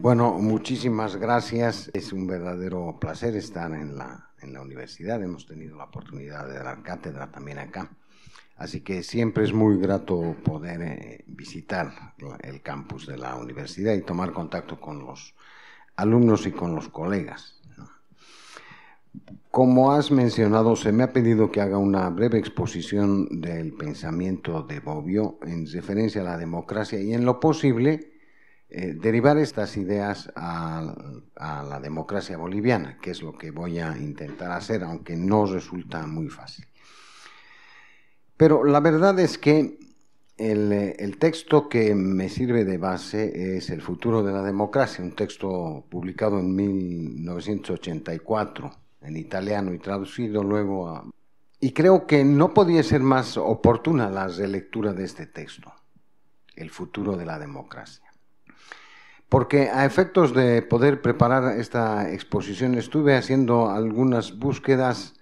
Bueno, muchísimas gracias. Es un verdadero placer estar en la, universidad. Hemos tenido la oportunidad de dar cátedra también acá. Así que siempre es muy grato poder eh, visitar el campus de la universidad y tomar contacto con los alumnos y con los colegas. Como has mencionado, se me ha pedido que haga una breve exposición del pensamiento de Bobbio en referencia a la democracia y en lo posible eh, derivar estas ideas a, la democracia boliviana, que es lo que voy a intentar hacer, aunque no resulta muy fácil. Pero la verdad es que el, eh, el texto que me sirve de base es El futuro de la democracia, un texto publicado en 1984 en italiano y traducido luego a... Y creo que no podía ser más oportuna la relectura de este texto, El futuro de la democracia. Porque a efectos de poder preparar esta exposición estuve haciendo algunas búsquedas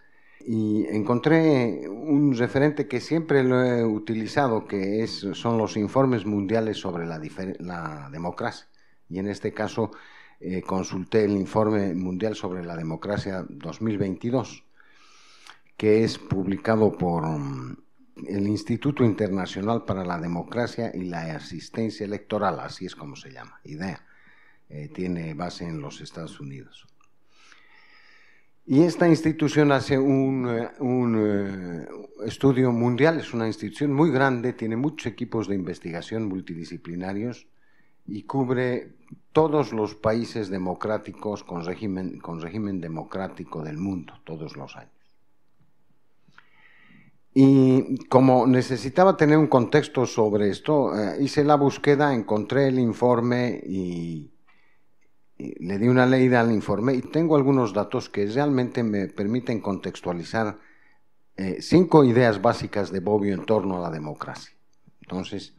y encontré un referente que siempre lo he utilizado, que es, son los informes mundiales sobre la, democracia. Y en este caso eh, consulté el informe mundial sobre la democracia 2022, que es publicado por el Instituto Internacional para la Democracia y la Asistencia Electoral, así es como se llama, IDEA, eh, tiene base en los Estados Unidos. Y esta institución hace un, eh, eh, estudio mundial, es una institución muy grande, tiene muchos equipos de investigación multidisciplinarios y cubre todos los países democráticos con régimen, con régimen democrático del mundo, todos los años. Y como necesitaba tener un contexto sobre esto, eh, hice la búsqueda, encontré el informe y, le di una leída al informe y tengo algunos datos que realmente me permiten contextualizar eh, cinco ideas básicas de Bobbio en torno a la democracia. Entonces,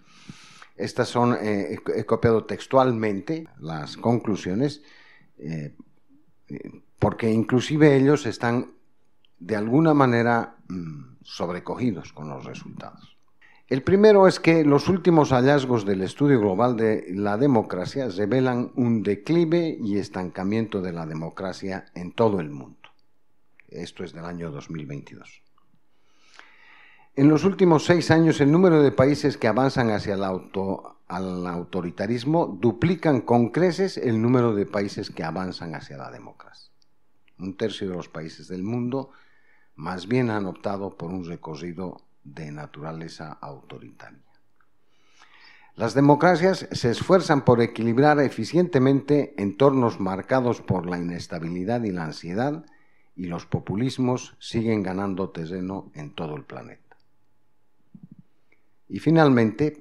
estas son, eh, he copiado textualmente las conclusiones, porque inclusive ellos están de alguna manera... Mm, sobrecogidos con los resultados. El primero es que los últimos hallazgos del estudio global de la democracia revelan un declive y estancamiento de la democracia en todo el mundo. Esto es del año 2022. En los últimos seis años, el número de países que avanzan hacia el autoritarismo duplican con creces el número de países que avanzan hacia la democracia. Un tercio de los países del mundo más bien han optado por un recorrido de naturaleza autoritaria. Las democracias se esfuerzan por equilibrar eficientemente entornos marcados por la inestabilidad y la ansiedad y los populismos siguen ganando terreno en todo el planeta. Y finalmente,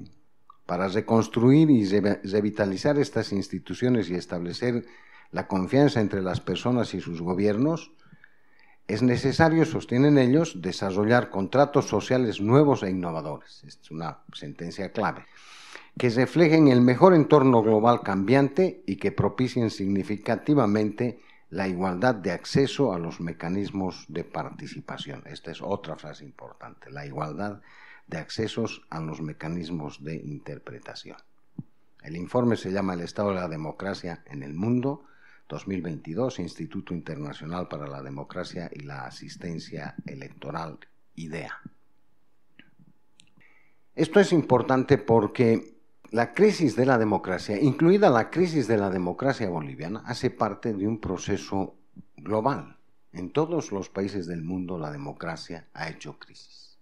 para reconstruir y revitalizar estas instituciones y establecer la confianza entre las personas y sus gobiernos, es necesario, sostienen ellos, desarrollar contratos sociales nuevos e innovadores. Es una sentencia clave que reflejen el mejor entorno global cambiante y que propicien significativamente la igualdad de acceso a los mecanismos de participación. Esta es otra frase importante, la igualdad de accesos a los mecanismos de interpretación. El informe se llama El Estado de la Democracia en el Mundo 2022, Instituto Internacional para la Democracia y la Asistencia Electoral, IDEA. Esto es importante porque la crisis de la democracia, incluida la crisis de la democracia boliviana, hace parte de un proceso global. En todos los países del mundo la democracia ha hecho crisis.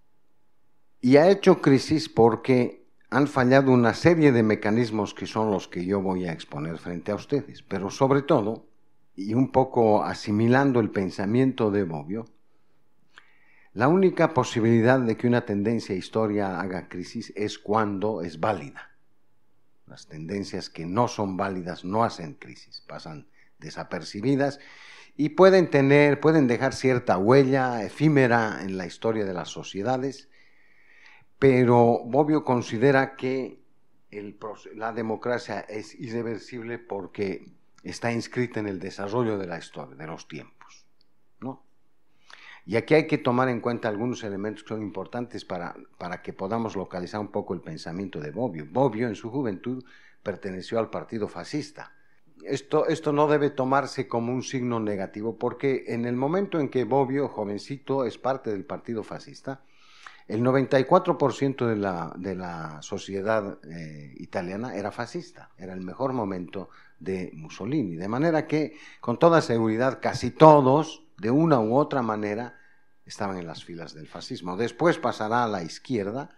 Y ha hecho crisis porque han fallado una serie de mecanismos que son los que yo voy a exponer frente a ustedes, pero sobre todo, y un poco asimilando el pensamiento de Bobbio, la única posibilidad de que una tendencia historia haga crisis es cuando es válida. Las tendencias que no son válidas no hacen crisis, pasan desapercibidas y pueden tener, pueden dejar cierta huella efímera en la historia de las sociedades, pero Bobbio considera que la democracia es irreversible porque está inscrita en el desarrollo de la historia, de los tiempos. ¿no? Y aquí hay que tomar en cuenta algunos elementos que son importantes para, para que podamos localizar un poco el pensamiento de Bobbio. Bobbio en su juventud perteneció al partido fascista. Esto, esto, no debe tomarse como un signo negativo, porque en el momento en que Bobbio, jovencito, es parte del partido fascista, el 94% de la, de la sociedad eh, italiana era fascista, era el mejor momento de Mussolini. De manera que, con toda seguridad, casi todos, de una u otra manera, estaban en las filas del fascismo. Después pasará a la izquierda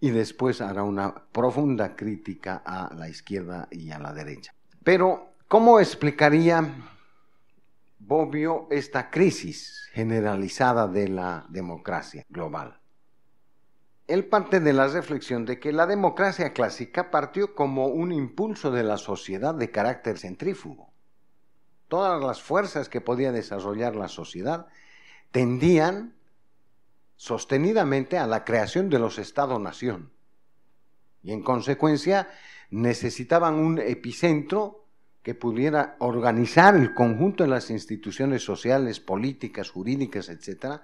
y después hará una profunda crítica a la izquierda y a la derecha. Pero, ¿cómo explicaría Bobbio esta crisis generalizada de la democracia global? Él parte de la reflexión de que la democracia clásica partió como un impulso de la sociedad de carácter centrífugo. Todas las fuerzas que podía desarrollar la sociedad tendían sostenidamente a la creación de los Estado-nación y en consecuencia necesitaban un epicentro que pudiera organizar el conjunto de las instituciones sociales, políticas, jurídicas, etcétera,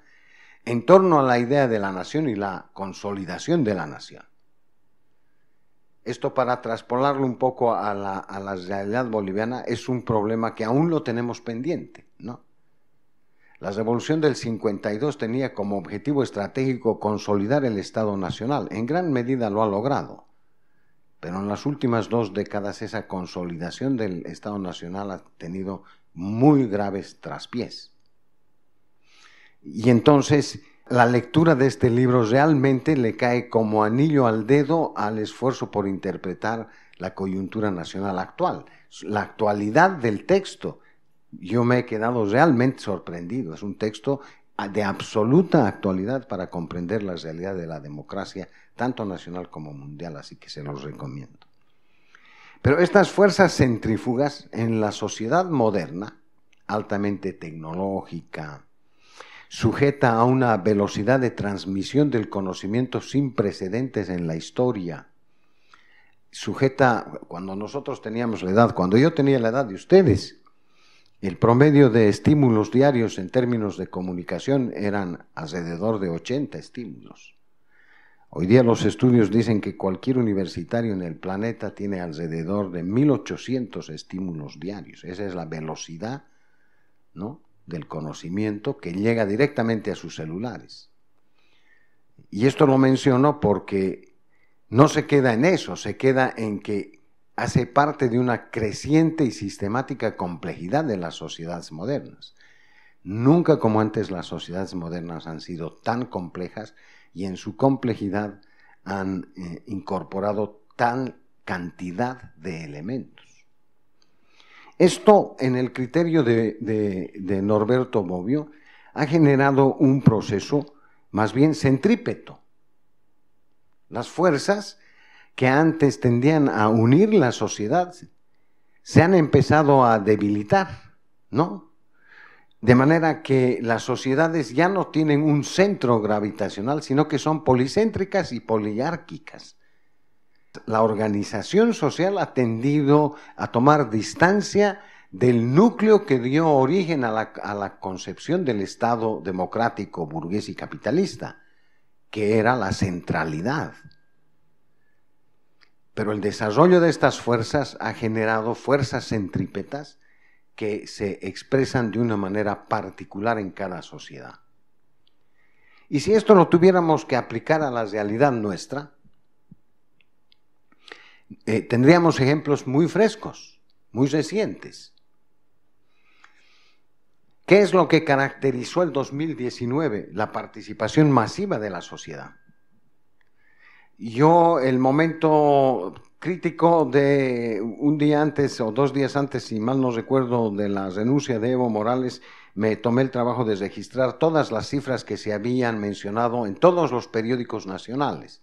en torno a la idea de la nación y la consolidación de la nación. Esto para traspolarlo un poco a la, realidad boliviana es un problema que aún lo tenemos pendiente, ¿no? La revolución del 52 tenía como objetivo estratégico consolidar el Estado Nacional. En gran medida lo ha logrado. Pero en las últimas dos décadas esa consolidación del Estado Nacional ha tenido muy graves traspiés. Y entonces la lectura de este libro realmente le cae como anillo al dedo al esfuerzo por interpretar la coyuntura nacional actual, la actualidad del texto. Yo me he quedado realmente sorprendido. Es un texto de absoluta actualidad para comprender la realidad de la democracia, tanto nacional como mundial, así que se los recomiendo. Pero estas fuerzas centrífugas en la sociedad moderna, altamente tecnológica, sujeta a una velocidad de transmisión del conocimiento sin precedentes en la historia, sujeta cuando nosotros teníamos la edad, cuando yo tenía la edad de ustedes, el promedio de estímulos diarios en términos de comunicación eran alrededor de 80 estímulos. Hoy día los estudios dicen que cualquier universitario en el planeta tiene alrededor de 1800 estímulos diarios. Esa es la velocidad, ¿no? del conocimiento que llega directamente a sus celulares. Y esto lo menciono porque no se queda en eso, se queda en que hace parte de una creciente y sistemática complejidad de las sociedades modernas. Nunca como antes las sociedades modernas han sido tan complejas y en su complejidad han eh, incorporado tan cantidad de elementos. Esto, en el criterio de, Norberto Bobbio, ha generado un proceso más bien centrípeto. Las fuerzas que antes tendían a unir la sociedad se han empezado a debilitar, ¿no? De manera que las sociedades ya no tienen un centro gravitacional, sino que son policéntricas y poliárquicas la organización social ha tendido a tomar distancia del núcleo que dio origen a la, concepción del Estado democrático, burgués y capitalista, que era la centralidad. Pero el desarrollo de estas fuerzas ha generado fuerzas centrípetas que se expresan de una manera particular en cada sociedad. Y si esto lo tuviéramos que aplicar a la realidad nuestra, eh, tendríamos ejemplos muy frescos, muy recientes. ¿Qué es lo que caracterizó el 2019? La participación masiva de la sociedad. Yo, el momento crítico de un día antes o dos días antes, si mal no recuerdo, de la renuncia de Evo Morales, me tomé el trabajo de registrar todas las cifras que se habían mencionado en todos los periódicos nacionales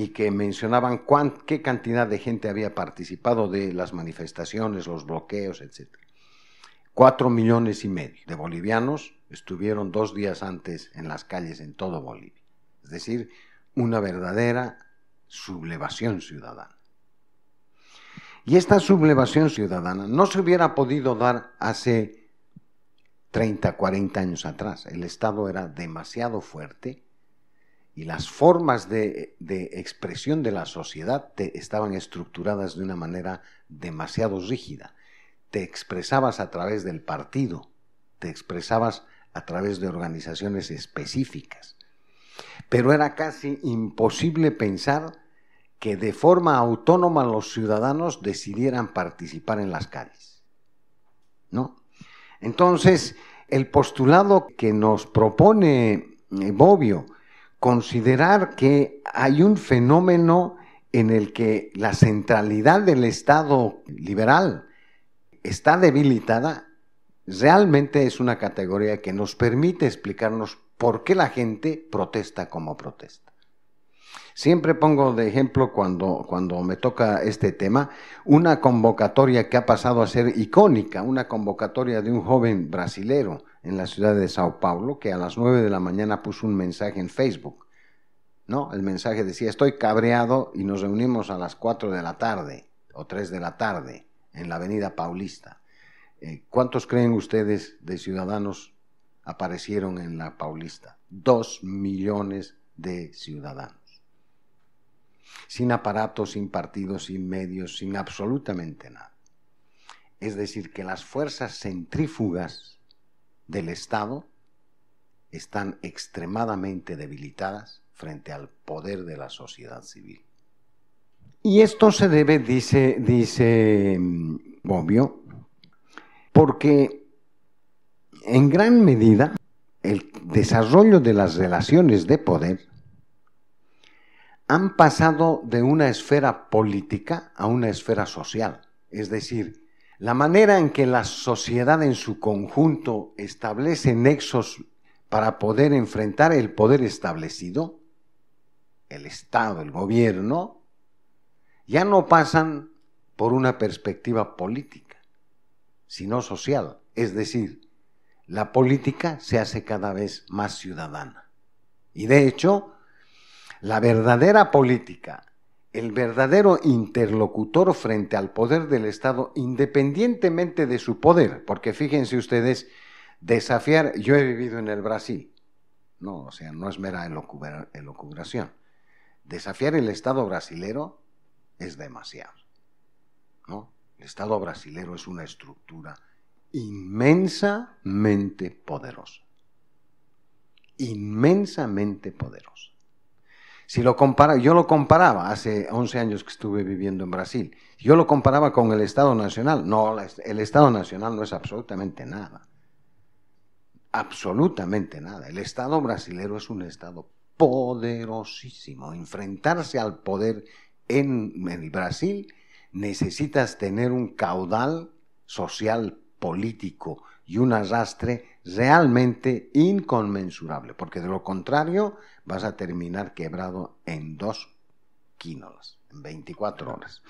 y que mencionaban qué cantidad de gente había participado de las manifestaciones, los bloqueos, etc. Cuatro millones y medio de bolivianos estuvieron dos días antes en las calles en todo Bolivia. Es decir, una verdadera sublevación ciudadana. Y esta sublevación ciudadana no se hubiera podido dar hace 30, 40 años atrás. El Estado era demasiado fuerte y las formas de, expresión de la sociedad estaban estructuradas de una manera demasiado rígida. Te expresabas a través del partido, te expresabas a través de organizaciones específicas. Pero era casi imposible pensar que de forma autónoma los ciudadanos decidieran participar en las calles. ¿No? Entonces, el postulado que nos propone eh, Bobbio considerar que hay un fenómeno en el que la centralidad del Estado liberal está debilitada, realmente es una categoría que nos permite explicarnos por qué la gente protesta como protesta. Siempre pongo de ejemplo cuando, me toca este tema una convocatoria que ha pasado a ser icónica, una convocatoria de un joven brasilero en la ciudad de Sao Paulo, que a las 9 de la mañana puso un mensaje en Facebook. No, el mensaje decía, estoy cabreado y nos reunimos a las 4 de la tarde o 3 de la tarde en la Avenida Paulista. Eh, ¿Cuántos creen ustedes de ciudadanos aparecieron en la Paulista? Dos millones de ciudadanos. Sin aparatos, sin partidos, sin medios, sin absolutamente nada. Es decir, que las fuerzas centrífugas del Estado están extremadamente debilitadas frente al poder de la sociedad civil. Y esto se debe, dice, dice mm, Bobbio, porque en gran medida el desarrollo de las relaciones de poder han pasado de una esfera política a una esfera social. Es decir, la manera en que la sociedad en su conjunto establece nexos para poder enfrentar el poder establecido, el Estado, el gobierno, ya no pasan por una perspectiva política, sino social. Es decir, la política se hace cada vez más ciudadana. Y de hecho, la verdadera política el verdadero interlocutor frente al poder del Estado, independientemente de su poder, porque fíjense ustedes, desafiar, yo he vivido en el Brasil, no, o sea, no es mera elocubración. Desafiar el Estado brasilero es demasiado, ¿no? El Estado brasilero es una estructura inmensamente poderosa, inmensamente poderosa. Si lo compara, yo lo comparaba hace 11 años que estuve viviendo en Brasil. Yo lo comparaba con el Estado Nacional. No, el Estado Nacional no es absolutamente nada. Absolutamente nada. El Estado brasilero es un Estado poderosísimo. Enfrentarse al poder en el Brasil necesitas tener un caudal social, político y un arrastre realmente inconmensurable, porque de lo contrario vas a terminar quebrado en dos quínolas, en 24 horas.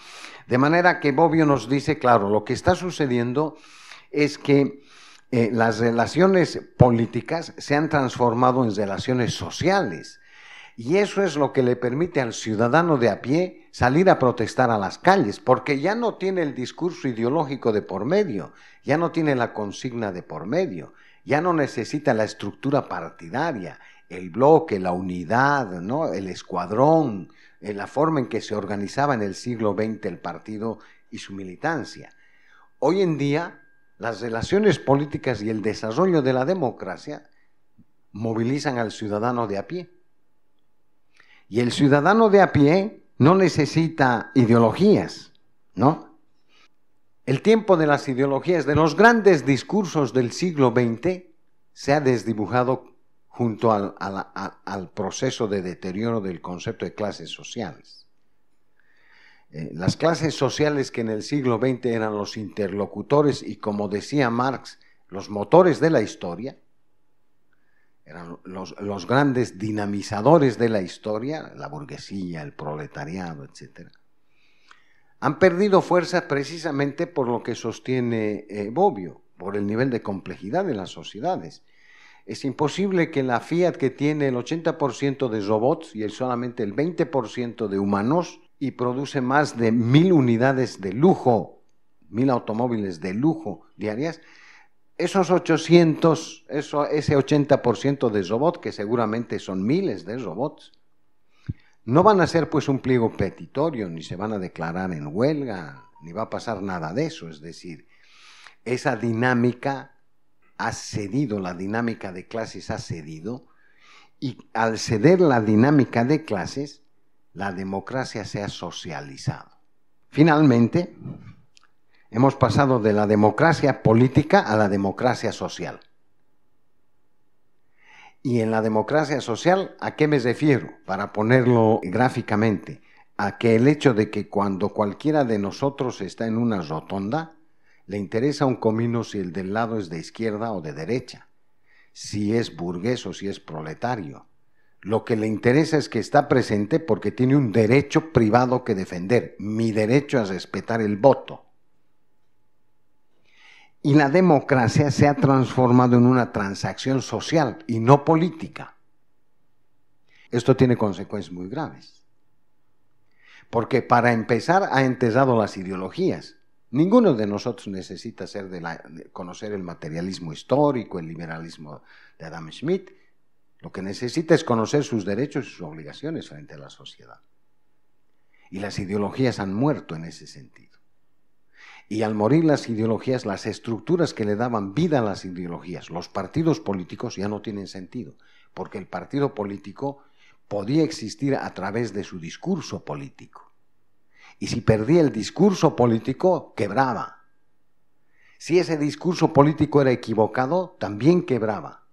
De manera que Bobbio nos dice, claro, lo que está sucediendo es que eh, las relaciones políticas se han transformado en relaciones sociales. Y eso es lo que le permite al ciudadano de a pie salir a protestar a las calles, porque ya no tiene el discurso ideológico de por medio, ya no tiene la consigna de por medio, ya no necesita la estructura partidaria, el bloque, la unidad, ¿no? el escuadrón, eh, la forma en que se organizaba en el siglo XX el partido y su militancia. Hoy en día, las relaciones políticas y el desarrollo de la democracia movilizan al ciudadano de a pie. Y el ciudadano de a pie no necesita ideologías, ¿no? El tiempo de las ideologías, de los grandes discursos del siglo XX, se ha desdibujado junto al, proceso de deterioro del concepto de clases sociales. Eh, las clases sociales que en el siglo XX eran los interlocutores y como decía Marx, los motores de la historia, eran los, grandes dinamizadores de la historia, la burguesía, el proletariado, etc., han perdido fuerza precisamente por lo que sostiene eh, Bobbio, por el nivel de complejidad de las sociedades es imposible que la Fiat, que tiene el 80% de robots y el solamente el 20% de humanos, y produce más de mil unidades de lujo, mil automóviles de lujo diarias, esos 800, eso, ese 80% de robots, que seguramente son miles de robots, no van a ser pues un pliego petitorio, ni se van a declarar en huelga, ni va a pasar nada de eso. Es decir, esa dinámica ha cedido, la dinámica de clases ha cedido, y al ceder la dinámica de clases, la democracia se ha socializado. Finalmente, hemos pasado de la democracia política a la democracia social. Y en la democracia social, ¿a qué me refiero? Para ponerlo gráficamente, a que el hecho de que cuando cualquiera de nosotros está en una rotonda, le interesa un comino si el del lado es de izquierda o de derecha, si es burgués o si es proletario. Lo que le interesa es que está presente porque tiene un derecho privado que defender, mi derecho a respetar el voto. Y la democracia se ha transformado en una transacción social y no política. Esto tiene consecuencias muy graves. Porque para empezar ha entesado las ideologías. Ninguno de nosotros necesita conocer el materialismo histórico, el liberalismo de Adam Smith. Lo que necesita es conocer sus derechos y sus obligaciones frente a la sociedad. Y las ideologías han muerto en ese sentido. Y al morir las ideologías, las estructuras que le daban vida a las ideologías, los partidos políticos ya no tienen sentido, porque el partido político podía existir a través de su discurso político y si perdía el discurso político, quebraba. Si ese discurso político era equivocado, también quebraba.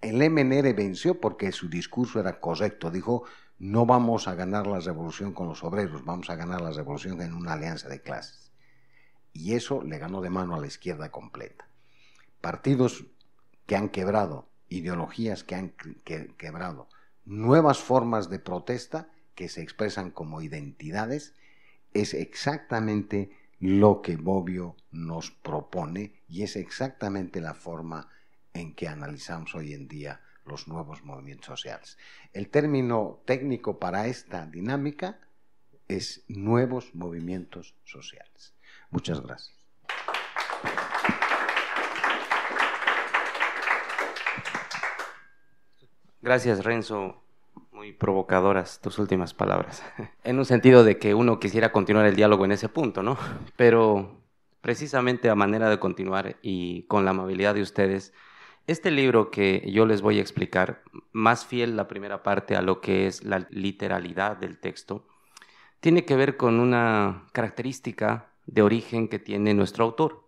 El MNR venció porque su discurso era correcto. Dijo, no vamos a ganar la revolución con los obreros, vamos a ganar la revolución en una alianza de clases. Y eso le ganó de mano a la izquierda completa. Partidos que han quebrado, ideologías que han quebrado, nuevas formas de protesta que se expresan como identidades es exactamente lo que Bobbio nos propone y es exactamente la forma en que analizamos hoy en día los nuevos movimientos sociales. El término técnico para esta dinámica es nuevos movimientos sociales. Muchas gracias. Gracias, Renzo provocadoras tus últimas palabras, en un sentido de que uno quisiera continuar el diálogo en ese punto, ¿no? Pero precisamente a manera de continuar y con la amabilidad de ustedes, este libro que yo les voy a explicar, más fiel la primera parte a lo que es la literalidad del texto, tiene que ver con una característica de origen que tiene nuestro autor.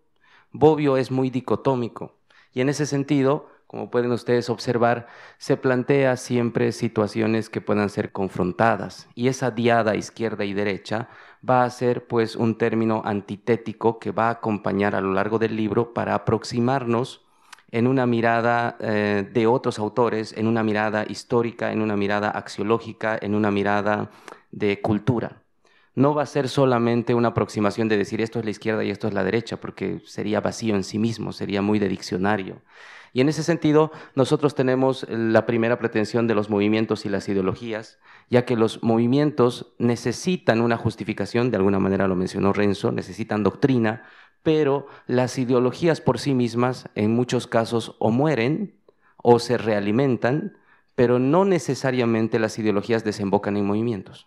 Bobbio es muy dicotómico y en ese sentido como pueden ustedes observar, se plantea siempre situaciones que puedan ser confrontadas y esa diada izquierda y derecha va a ser pues un término antitético que va a acompañar a lo largo del libro para aproximarnos en una mirada eh, de otros autores, en una mirada histórica, en una mirada axiológica, en una mirada de cultura. No va a ser solamente una aproximación de decir esto es la izquierda y esto es la derecha, porque sería vacío en sí mismo, sería muy de diccionario. Y en ese sentido, nosotros tenemos la primera pretensión de los movimientos y las ideologías, ya que los movimientos necesitan una justificación, de alguna manera lo mencionó Renzo, necesitan doctrina, pero las ideologías por sí mismas en muchos casos o mueren o se realimentan, pero no necesariamente las ideologías desembocan en movimientos.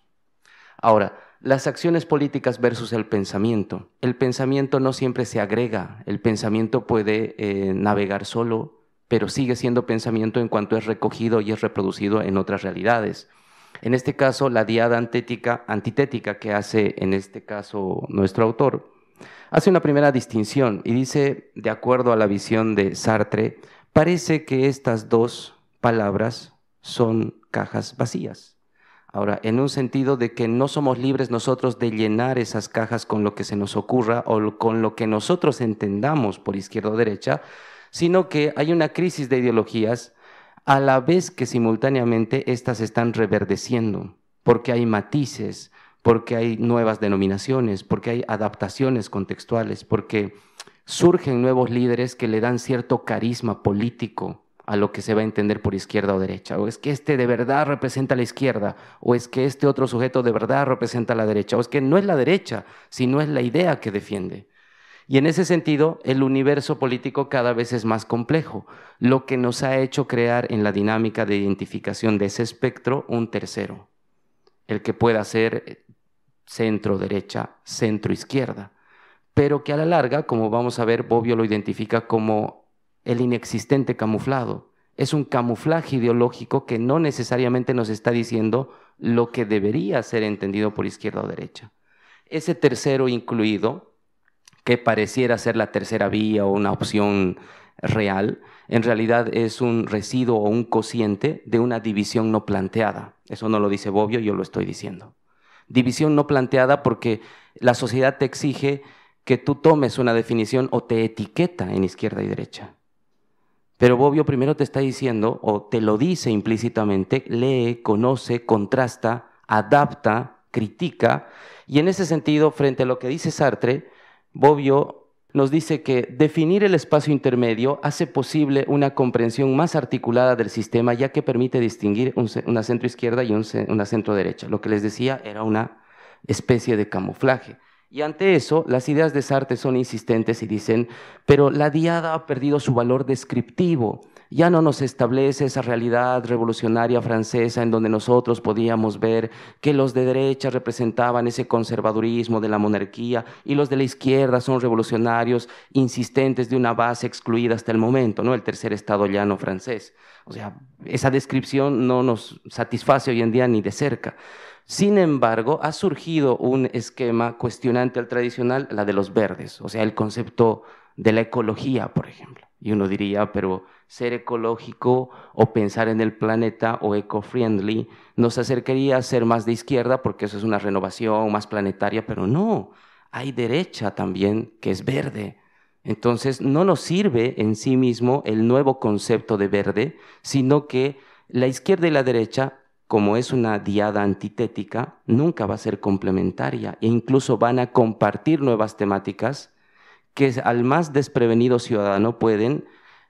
Ahora, las acciones políticas versus el pensamiento. El pensamiento no siempre se agrega, el pensamiento puede eh, navegar solo, pero sigue siendo pensamiento en cuanto es recogido y es reproducido en otras realidades. En este caso, la diada antitética que hace, en este caso, nuestro autor, hace una primera distinción y dice, de acuerdo a la visión de Sartre, parece que estas dos palabras son cajas vacías Ahora, en un sentido de que no somos libres nosotros de llenar esas cajas con lo que se nos ocurra o con lo que nosotros entendamos por izquierda o derecha, sino que hay una crisis de ideologías a la vez que simultáneamente estas están reverdeciendo, porque hay matices, porque hay nuevas denominaciones, porque hay adaptaciones contextuales, porque surgen nuevos líderes que le dan cierto carisma político a lo que se va a entender por izquierda o derecha, o es que este de verdad representa la izquierda, o es que este otro sujeto de verdad representa la derecha, o es que no es la derecha, sino es la idea que defiende. Y en ese sentido, el universo político cada vez es más complejo, lo que nos ha hecho crear en la dinámica de identificación de ese espectro un tercero, el que pueda ser eh, centro derecha, centro izquierda, pero que a la larga, como vamos a ver, Bobbio lo identifica como el inexistente camuflado. Es un camuflaje ideológico que no necesariamente nos está diciendo lo que debería ser entendido por izquierda o derecha. Ese tercero incluido, que pareciera ser la tercera vía o una opción real, en realidad es un residuo o un cociente de una división no planteada. Eso no lo dice Bobbio, yo lo estoy diciendo. División no planteada porque la sociedad te exige que tú tomes una definición o te etiqueta en izquierda y derecha. Pero Bobbio primero te está diciendo, o te lo dice implícitamente, lee, conoce, contrasta, adapta, critica. Y en ese sentido, frente a lo que dice Sartre, Bobbio nos dice que definir el espacio intermedio hace posible una comprensión más articulada del sistema, ya que permite distinguir una centro izquierda y una centro derecha. Lo que les decía era una especie de camuflaje. Y ante eso, las ideas de Sartre son insistentes y dicen, pero la diada ha perdido su valor descriptivo, ya no nos establece esa realidad revolucionaria francesa en donde nosotros podíamos ver que los de derecha representaban ese conservadurismo de la monarquía y los de la izquierda son revolucionarios insistentes de una base excluida hasta el momento, ¿no? El tercer estado llano francés. O sea, esa descripción no nos satisface hoy en día ni de cerca. Sin embargo, ha surgido un esquema cuestionante al tradicional, la de los verdes, o sea, el concepto de la ecología, por ejemplo. Y uno diría, pero ser ecológico o pensar en el planeta o eco-friendly nos acercaría a ser más de izquierda porque eso es una renovación más planetaria, pero no, hay derecha también que es verde. Entonces no nos sirve en sí mismo el nuevo concepto de verde, sino que la izquierda y la derecha como es una diada antitética, nunca va a ser complementaria e incluso van a compartir nuevas temáticas que al más desprevenido ciudadano pueden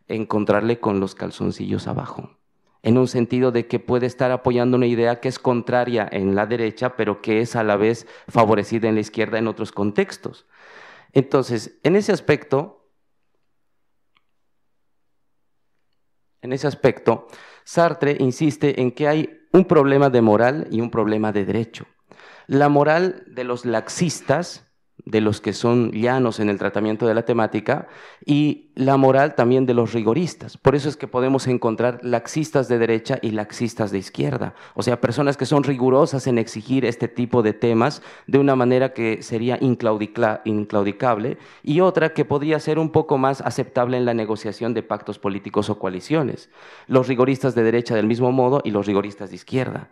encontrarle con los calzoncillos abajo, en un sentido de que puede estar apoyando una idea que es contraria en la derecha, pero que es a la vez favorecida en la izquierda en otros contextos. Entonces, en ese aspecto, en ese aspecto, Sartre insiste en que hay un problema de moral y un problema de derecho. La moral de los laxistas de los que son llanos en el tratamiento de la temática y la moral también de los rigoristas. Por eso es que podemos encontrar laxistas de derecha y laxistas de izquierda, o sea, personas que son rigurosas en exigir este tipo de temas de una manera que sería inclaudicable y otra que podría ser un poco más aceptable en la negociación de pactos políticos o coaliciones. Los rigoristas de derecha del mismo modo y los rigoristas de izquierda.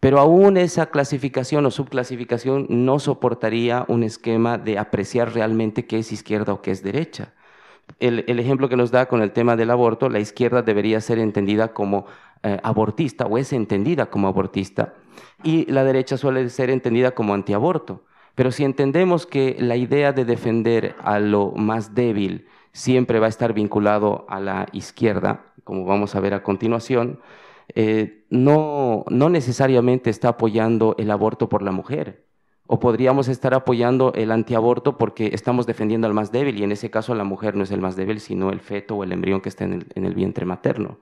Pero aún esa clasificación o subclasificación no soportaría un esquema de apreciar realmente qué es izquierda o qué es derecha. El, ejemplo que nos da con el tema del aborto, la izquierda debería ser entendida como eh, abortista o es entendida como abortista y la derecha suele ser entendida como antiaborto. Pero si entendemos que la idea de defender a lo más débil siempre va a estar vinculado a la izquierda, como vamos a ver a continuación, eh, no, no necesariamente está apoyando el aborto por la mujer. O podríamos estar apoyando el antiaborto porque estamos defendiendo al más débil y en ese caso la mujer no es el más débil, sino el feto o el embrión que está en el vientre materno.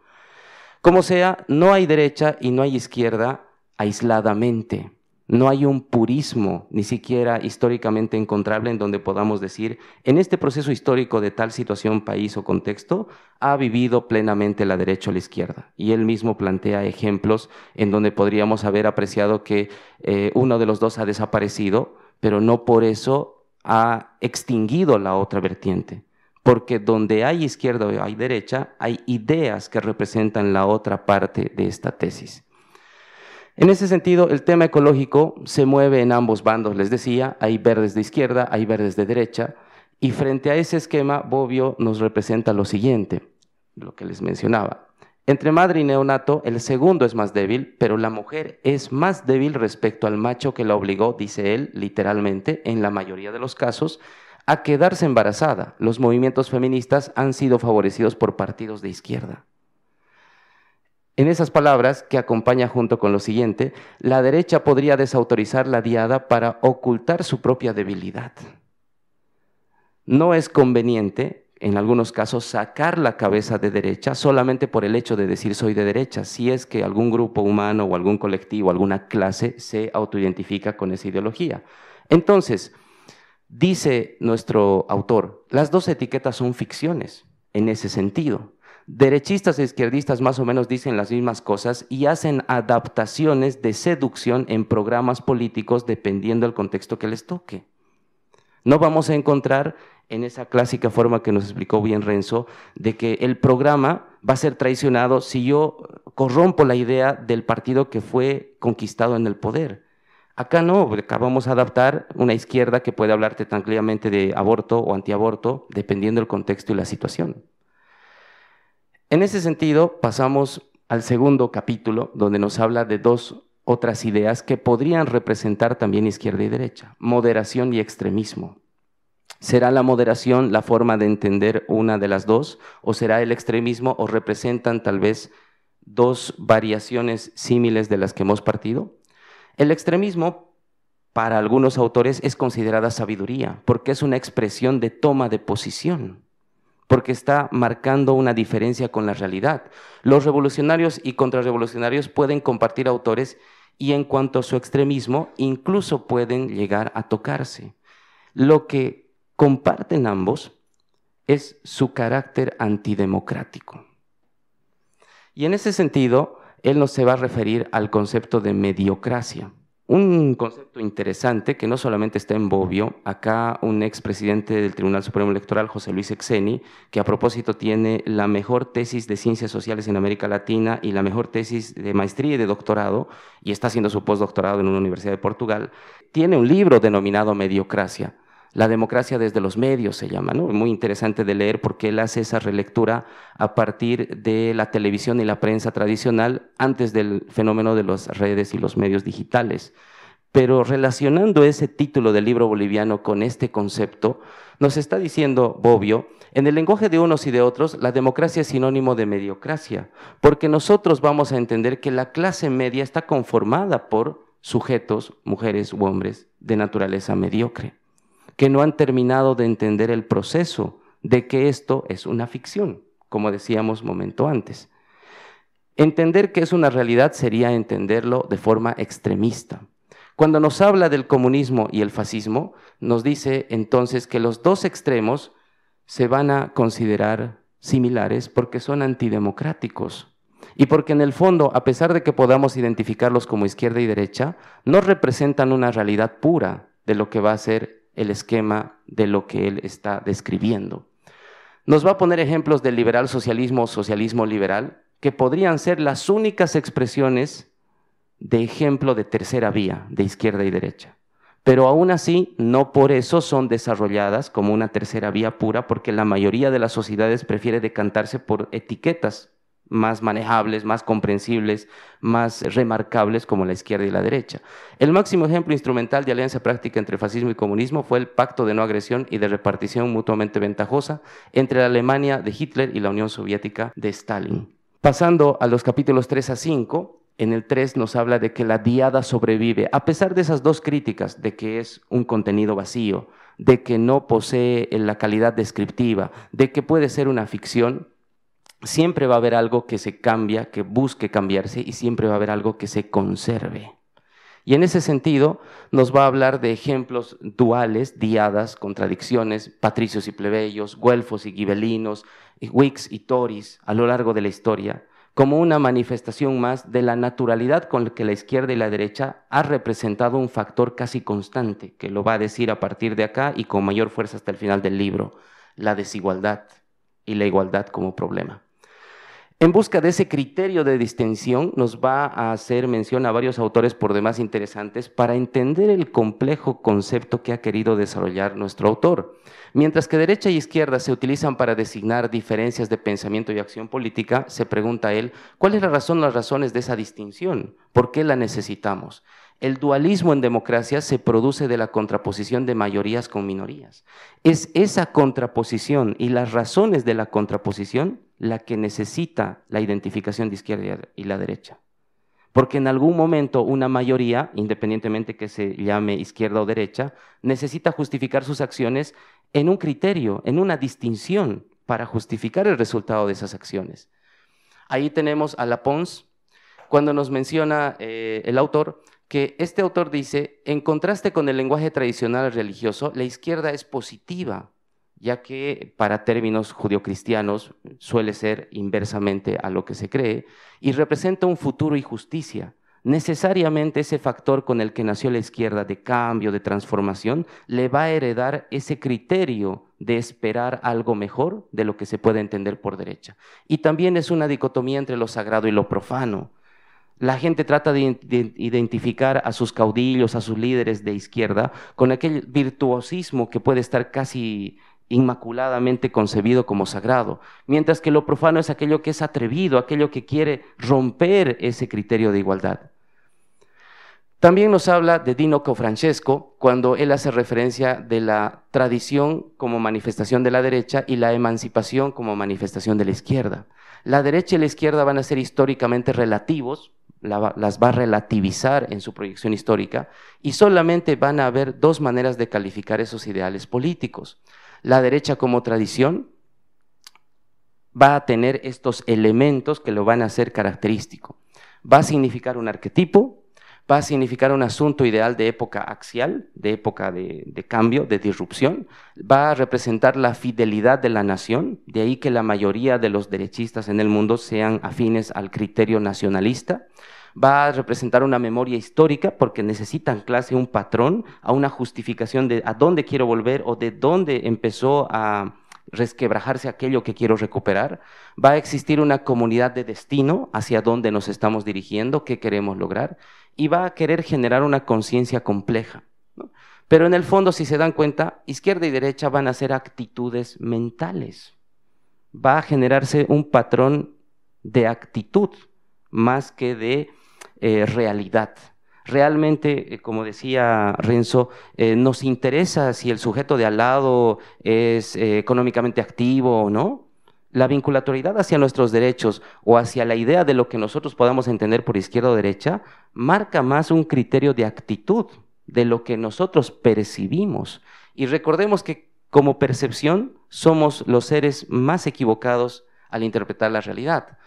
Como sea, no hay derecha y no hay izquierda aisladamente. No hay un purismo, ni siquiera históricamente encontrable, en donde podamos decir, en este proceso histórico de tal situación, país o contexto, ha vivido plenamente la derecha o la izquierda. Y él mismo plantea ejemplos en donde podríamos haber apreciado que eh, uno de los dos ha desaparecido, pero no por eso ha extinguido la otra vertiente. Porque donde hay izquierda o hay derecha, hay ideas que representan la otra parte de esta tesis. En ese sentido, el tema ecológico se mueve en ambos bandos, les decía, hay verdes de izquierda, hay verdes de derecha, y frente a ese esquema, Bobbio nos representa lo siguiente, lo que les mencionaba. Entre madre y neonato, el segundo es más débil, pero la mujer es más débil respecto al macho que la obligó, dice él, literalmente, en la mayoría de los casos, a quedarse embarazada. Los movimientos feministas han sido favorecidos por partidos de izquierda. En esas palabras, que acompaña junto con lo siguiente, la derecha podría desautorizar la diada para ocultar su propia debilidad. No es conveniente, en algunos casos, sacar la cabeza de derecha solamente por el hecho de decir soy de derecha, si es que algún grupo humano o algún colectivo, alguna clase se autoidentifica con esa ideología. Entonces, dice nuestro autor, las dos etiquetas son ficciones en ese sentido. Derechistas e izquierdistas más o menos dicen las mismas cosas y hacen adaptaciones de seducción en programas políticos dependiendo del contexto que les toque. No vamos a encontrar en esa clásica forma que nos explicó bien Renzo, de que el programa va a ser traicionado si yo corrompo la idea del partido que fue conquistado en el poder. Acá no, acá vamos a adaptar una izquierda que puede hablarte tranquilamente de aborto o antiaborto, dependiendo del contexto y la situación. En ese sentido, pasamos al segundo capítulo, donde nos habla de dos otras ideas que podrían representar también izquierda y derecha, moderación y extremismo. ¿Será la moderación la forma de entender una de las dos o será el extremismo o representan tal vez dos variaciones similares de las que hemos partido? El extremismo, para algunos autores, es considerada sabiduría porque es una expresión de toma de posición porque está marcando una diferencia con la realidad. Los revolucionarios y contrarrevolucionarios pueden compartir autores y en cuanto a su extremismo, incluso pueden llegar a tocarse. Lo que comparten ambos es su carácter antidemocrático. Y en ese sentido, él no se va a referir al concepto de mediocracia, un concepto interesante que no solamente está en Bobbio, acá un expresidente del Tribunal Supremo Electoral, José Luis Exeni, que a propósito tiene la mejor tesis de ciencias sociales en América Latina y la mejor tesis de maestría y de doctorado, y está haciendo su postdoctorado en una universidad de Portugal, tiene un libro denominado Mediocracia la democracia desde los medios se llama, ¿no? Muy interesante de leer porque él hace esa relectura a partir de la televisión y la prensa tradicional antes del fenómeno de las redes y los medios digitales. Pero relacionando ese título del libro boliviano con este concepto, nos está diciendo Bobbio, en el lenguaje de unos y de otros, la democracia es sinónimo de mediocracia, porque nosotros vamos a entender que la clase media está conformada por sujetos, mujeres u hombres, de naturaleza mediocre que no han terminado de entender el proceso de que esto es una ficción, como decíamos momento antes. Entender que es una realidad sería entenderlo de forma extremista. Cuando nos habla del comunismo y el fascismo, nos dice entonces que los dos extremos se van a considerar similares porque son antidemocráticos. Y porque en el fondo, a pesar de que podamos identificarlos como izquierda y derecha, no representan una realidad pura de lo que va a ser el esquema de lo que él está describiendo. Nos va a poner ejemplos del liberal socialismo o socialismo liberal, que podrían ser las únicas expresiones de ejemplo de tercera vía, de izquierda y derecha. Pero aún así, no por eso son desarrolladas como una tercera vía pura, porque la mayoría de las sociedades prefiere decantarse por etiquetas más manejables, más comprensibles, más remarcables como la izquierda y la derecha. El máximo ejemplo instrumental de alianza práctica entre fascismo y comunismo fue el pacto de no agresión y de repartición mutuamente ventajosa entre la Alemania de Hitler y la Unión Soviética de Stalin. Pasando a los capítulos 3 a 5, en el 3 nos habla de que la diada sobrevive, a pesar de esas dos críticas, de que es un contenido vacío, de que no posee la calidad descriptiva, de que puede ser una ficción, siempre va a haber algo que se cambia, que busque cambiarse y siempre va a haber algo que se conserve. Y en ese sentido nos va a hablar de ejemplos duales, diadas, contradicciones, patricios y plebeyos, güelfos y gibelinos, wicks y tories a lo largo de la historia, como una manifestación más de la naturalidad con la que la izquierda y la derecha ha representado un factor casi constante, que lo va a decir a partir de acá y con mayor fuerza hasta el final del libro, la desigualdad y la igualdad como problema. En busca de ese criterio de distinción nos va a hacer mención a varios autores por demás interesantes para entender el complejo concepto que ha querido desarrollar nuestro autor. Mientras que derecha y izquierda se utilizan para designar diferencias de pensamiento y acción política, se pregunta él, ¿cuál es la razón, las razones de esa distinción? ¿Por qué la necesitamos? El dualismo en democracia se produce de la contraposición de mayorías con minorías. Es esa contraposición y las razones de la contraposición la que necesita la identificación de izquierda y la derecha. Porque en algún momento una mayoría, independientemente que se llame izquierda o derecha, necesita justificar sus acciones en un criterio, en una distinción para justificar el resultado de esas acciones. Ahí tenemos a la Pons, cuando nos menciona eh, el autor que este autor dice, en contraste con el lenguaje tradicional religioso, la izquierda es positiva, ya que para términos judio-cristianos suele ser inversamente a lo que se cree, y representa un futuro y justicia. Necesariamente ese factor con el que nació la izquierda de cambio, de transformación, le va a heredar ese criterio de esperar algo mejor de lo que se puede entender por derecha. Y también es una dicotomía entre lo sagrado y lo profano la gente trata de, identificar a sus caudillos, a sus líderes de izquierda, con aquel virtuosismo que puede estar casi inmaculadamente concebido como sagrado, mientras que lo profano es aquello que es atrevido, aquello que quiere romper ese criterio de igualdad. También nos habla de Dino Cofrancesco cuando él hace referencia de la tradición como manifestación de la derecha y la emancipación como manifestación de la izquierda. La derecha y la izquierda van a ser históricamente relativos, las va a relativizar en su proyección histórica y solamente van a haber dos maneras de calificar esos ideales políticos. La derecha como tradición va a tener estos elementos que lo van a hacer característico. Va a significar un arquetipo, va a significar un asunto ideal de época axial, de época de, cambio, de disrupción, va a representar la fidelidad de la nación, de ahí que la mayoría de los derechistas en el mundo sean afines al criterio nacionalista, va a representar una memoria histórica porque necesitan clase un patrón, a una justificación de a dónde quiero volver o de dónde empezó a resquebrajarse aquello que quiero recuperar, va a existir una comunidad de destino hacia dónde nos estamos dirigiendo, qué queremos lograr, y va a querer generar una conciencia compleja. Pero en el fondo, si se dan cuenta, izquierda y derecha van a ser actitudes mentales. Va a generarse un patrón de actitud más que de eh, realidad. Realmente, eh, como decía Renzo, eh, nos interesa si el sujeto de al lado es eh, económicamente activo o no. La vinculatoriedad hacia nuestros derechos o hacia la idea de lo que nosotros podamos entender por izquierda o derecha marca más un criterio de actitud de lo que nosotros percibimos. Y recordemos que como percepción somos los seres más equivocados al interpretar la realidad.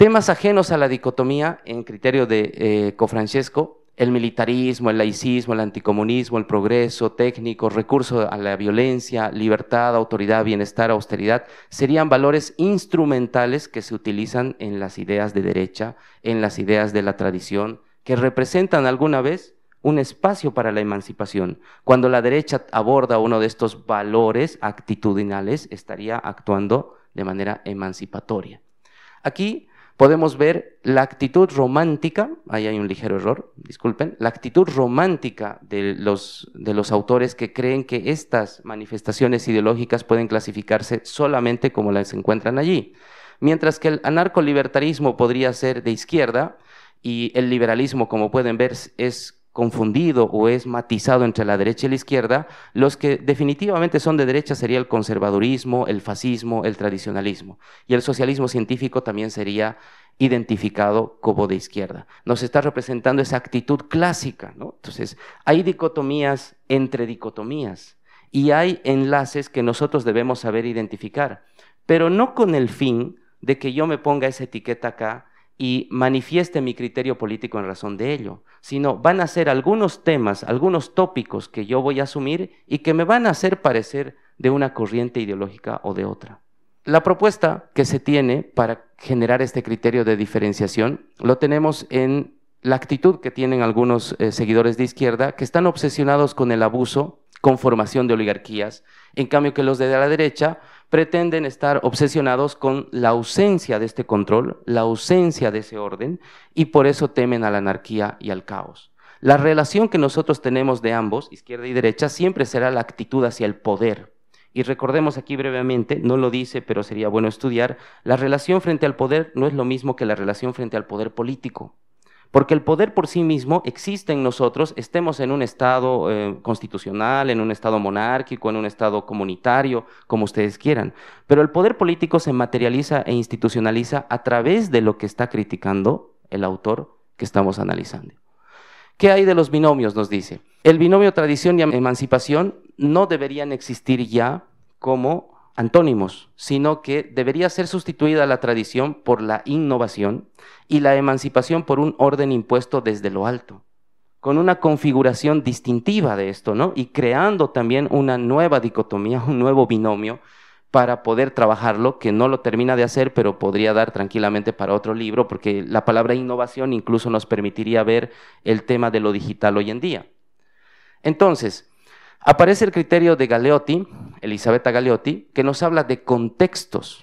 Temas ajenos a la dicotomía, en criterio de eh, Cofrancesco, el militarismo, el laicismo, el anticomunismo, el progreso técnico, recurso a la violencia, libertad, autoridad, bienestar, austeridad, serían valores instrumentales que se utilizan en las ideas de derecha, en las ideas de la tradición, que representan alguna vez un espacio para la emancipación. Cuando la derecha aborda uno de estos valores actitudinales, estaría actuando de manera emancipatoria. Aquí podemos ver la actitud romántica, ahí hay un ligero error, disculpen, la actitud romántica de los, de los autores que creen que estas manifestaciones ideológicas pueden clasificarse solamente como las encuentran allí. Mientras que el anarcolibertarismo podría ser de izquierda y el liberalismo, como pueden ver, es confundido o es matizado entre la derecha y la izquierda, los que definitivamente son de derecha sería el conservadurismo, el fascismo, el tradicionalismo. Y el socialismo científico también sería identificado como de izquierda. Nos está representando esa actitud clásica. ¿no? Entonces, hay dicotomías entre dicotomías y hay enlaces que nosotros debemos saber identificar, pero no con el fin de que yo me ponga esa etiqueta acá y manifieste mi criterio político en razón de ello, sino van a ser algunos temas, algunos tópicos que yo voy a asumir y que me van a hacer parecer de una corriente ideológica o de otra. La propuesta que se tiene para generar este criterio de diferenciación lo tenemos en la actitud que tienen algunos eh, seguidores de izquierda que están obsesionados con el abuso, con formación de oligarquías, en cambio que los de la derecha pretenden estar obsesionados con la ausencia de este control, la ausencia de ese orden, y por eso temen a la anarquía y al caos. La relación que nosotros tenemos de ambos, izquierda y derecha, siempre será la actitud hacia el poder. Y recordemos aquí brevemente, no lo dice, pero sería bueno estudiar, la relación frente al poder no es lo mismo que la relación frente al poder político. Porque el poder por sí mismo existe en nosotros, estemos en un estado eh, constitucional, en un estado monárquico, en un estado comunitario, como ustedes quieran. Pero el poder político se materializa e institucionaliza a través de lo que está criticando el autor que estamos analizando. ¿Qué hay de los binomios? Nos dice. El binomio tradición y emancipación no deberían existir ya como antónimos, sino que debería ser sustituida la tradición por la innovación y la emancipación por un orden impuesto desde lo alto, con una configuración distintiva de esto, ¿no? Y creando también una nueva dicotomía, un nuevo binomio para poder trabajarlo, que no lo termina de hacer, pero podría dar tranquilamente para otro libro, porque la palabra innovación incluso nos permitiría ver el tema de lo digital hoy en día. Entonces, Aparece el criterio de Galeotti, Elisabetta Galeotti, que nos habla de contextos.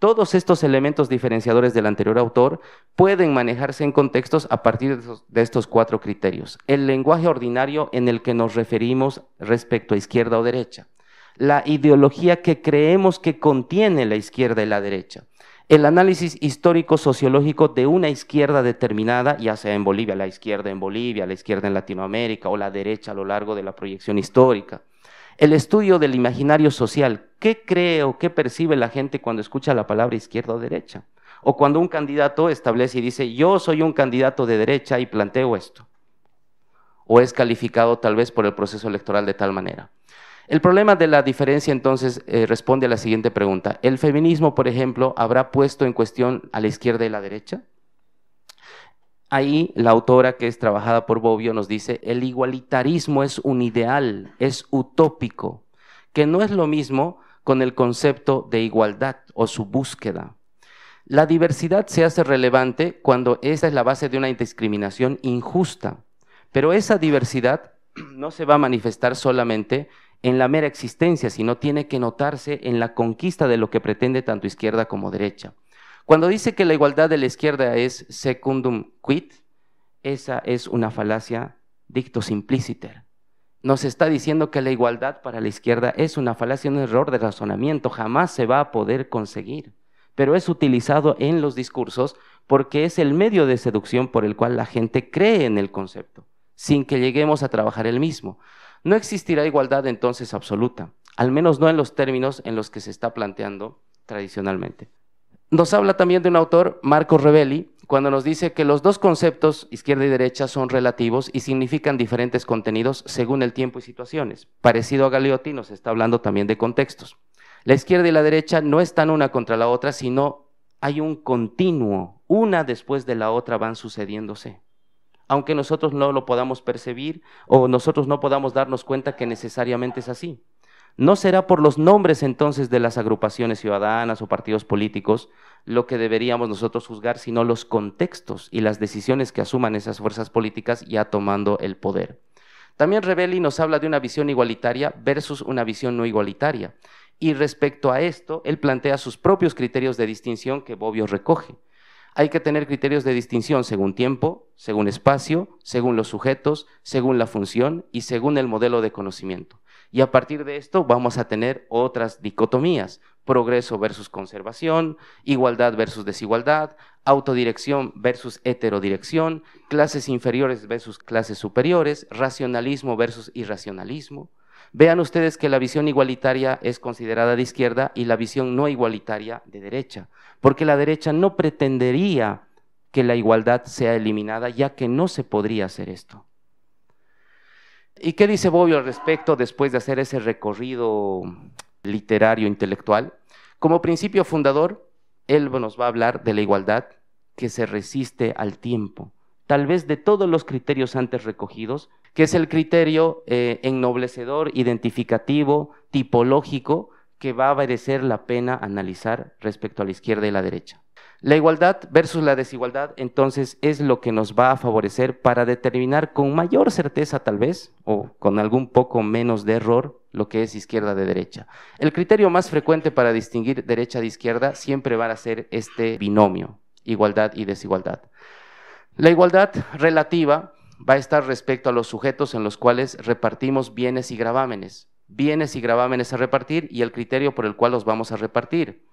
Todos estos elementos diferenciadores del anterior autor pueden manejarse en contextos a partir de estos, cuatro criterios. El lenguaje ordinario en el que nos referimos respecto a izquierda o derecha. La ideología que creemos que contiene la izquierda y la derecha el análisis histórico-sociológico de una izquierda determinada, ya sea en Bolivia, la izquierda en Bolivia, la izquierda en Latinoamérica o la derecha a lo largo de la proyección histórica. El estudio del imaginario social, ¿qué cree o qué percibe la gente cuando escucha la palabra izquierda o derecha? O cuando un candidato establece y dice, yo soy un candidato de derecha y planteo esto. O es calificado tal vez por el proceso electoral de tal manera. El problema de la diferencia entonces eh, responde a la siguiente pregunta. ¿El feminismo, por ejemplo, habrá puesto en cuestión a la izquierda y la derecha? Ahí la autora que es trabajada por Bobbio nos dice, el igualitarismo es un ideal, es utópico, que no es lo mismo con el concepto de igualdad o su búsqueda. La diversidad se hace relevante cuando esa es la base de una discriminación injusta, pero esa diversidad no se va a manifestar solamente en la mera existencia, sino tiene que notarse en la conquista de lo que pretende tanto izquierda como derecha. Cuando dice que la igualdad de la izquierda es secundum quid, esa es una falacia dicto simpliciter. Nos está diciendo que la igualdad para la izquierda es una falacia, un error de razonamiento, jamás se va a poder conseguir, pero es utilizado en los discursos porque es el medio de seducción por el cual la gente cree en el concepto, sin que lleguemos a trabajar el mismo no existirá igualdad entonces absoluta, al menos no en los términos en los que se está planteando tradicionalmente. Nos habla también de un autor, Marco Rebelli, cuando nos dice que los dos conceptos, izquierda y derecha, son relativos y significan diferentes contenidos según el tiempo y situaciones. Parecido a Galeotti, nos está hablando también de contextos. La izquierda y la derecha no están una contra la otra, sino hay un continuo, una después de la otra van sucediéndose aunque nosotros no lo podamos percibir o nosotros no podamos darnos cuenta que necesariamente es así. No será por los nombres entonces de las agrupaciones ciudadanas o partidos políticos lo que deberíamos nosotros juzgar, sino los contextos y las decisiones que asuman esas fuerzas políticas ya tomando el poder. También Rebelli nos habla de una visión igualitaria versus una visión no igualitaria. Y respecto a esto, él plantea sus propios criterios de distinción que Bobbio recoge. Hay que tener criterios de distinción según tiempo, según espacio, según los sujetos, según la función y según el modelo de conocimiento. Y a partir de esto vamos a tener otras dicotomías, progreso versus conservación, igualdad versus desigualdad, autodirección versus heterodirección, clases inferiores versus clases superiores, racionalismo versus irracionalismo. Vean ustedes que la visión igualitaria es considerada de izquierda y la visión no igualitaria de derecha, porque la derecha no pretendería que la igualdad sea eliminada, ya que no se podría hacer esto. ¿Y qué dice Bobbio al respecto después de hacer ese recorrido literario, intelectual? Como principio fundador, él nos va a hablar de la igualdad que se resiste al tiempo, tal vez de todos los criterios antes recogidos, que es el criterio eh, ennoblecedor, identificativo, tipológico, que va a merecer la pena analizar respecto a la izquierda y la derecha. La igualdad versus la desigualdad entonces es lo que nos va a favorecer para determinar con mayor certeza tal vez, o con algún poco menos de error, lo que es izquierda de derecha. El criterio más frecuente para distinguir derecha de izquierda siempre va a ser este binomio, igualdad y desigualdad. La igualdad relativa va a estar respecto a los sujetos en los cuales repartimos bienes y gravámenes. Bienes y gravámenes a repartir y el criterio por el cual los vamos a repartir.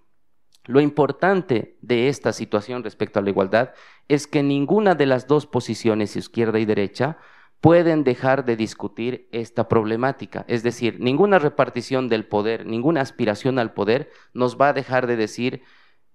Lo importante de esta situación respecto a la igualdad es que ninguna de las dos posiciones, izquierda y derecha, pueden dejar de discutir esta problemática. Es decir, ninguna repartición del poder, ninguna aspiración al poder nos va a dejar de decir